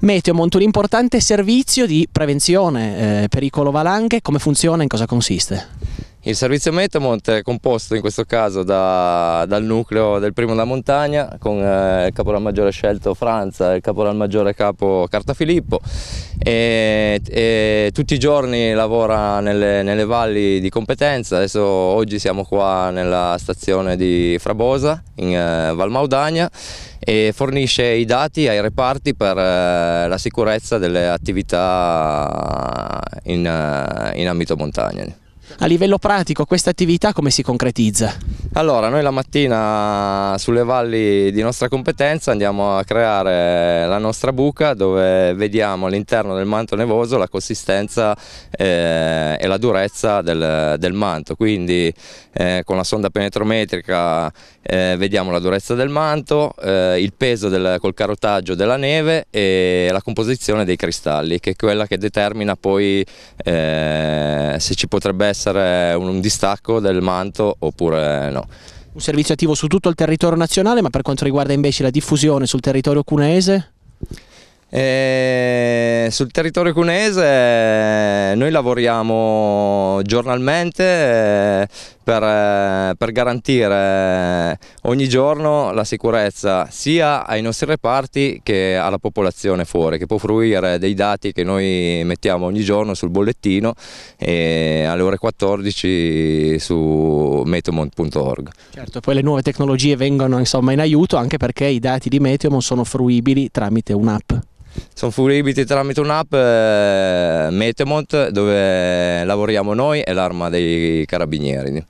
Meteo monta un importante servizio di prevenzione eh, pericolo valanghe, come funziona e in cosa consiste? Il servizio Metamont è composto in questo caso da, dal nucleo del primo da montagna con eh, il caporal maggiore scelto Franza e il caporal maggiore capo Cartafilippo e, e, tutti i giorni lavora nelle, nelle, valli di competenza, adesso oggi siamo qua nella stazione di Frabosa in eh, Val Maudagna e fornisce i dati ai reparti per eh, la sicurezza delle attività in, eh, in ambito montagna. A livello pratico questa attività come si concretizza? Allora, noi la mattina sulle valli di nostra competenza andiamo a creare la nostra buca dove vediamo all'interno del manto nevoso la consistenza eh, e la durezza del, del manto, quindi eh, con la sonda penetrometrica eh, vediamo la durezza del manto, eh, il peso del, col carotaggio della neve e la composizione dei cristalli, che è quella che determina poi eh, se ci potrebbe essere un, un distacco del manto oppure no un servizio attivo su tutto il territorio nazionale, ma per quanto riguarda invece la diffusione sul territorio cuneese? E eh, sul territorio cuneese eh, noi lavoriamo giornalmente eh, per, per, garantire ogni giorno la sicurezza sia ai nostri reparti che alla popolazione fuori che può fruire dei dati che noi mettiamo ogni giorno sul bollettino e alle ore 14 su meteomont.org. Certo, poi le nuove tecnologie vengono insomma, in aiuto anche perché i dati di Meteomont sono fruibili tramite un'app. Sono fruibili tramite un'app eh, Metemont dove lavoriamo noi e l'arma dei carabinieri.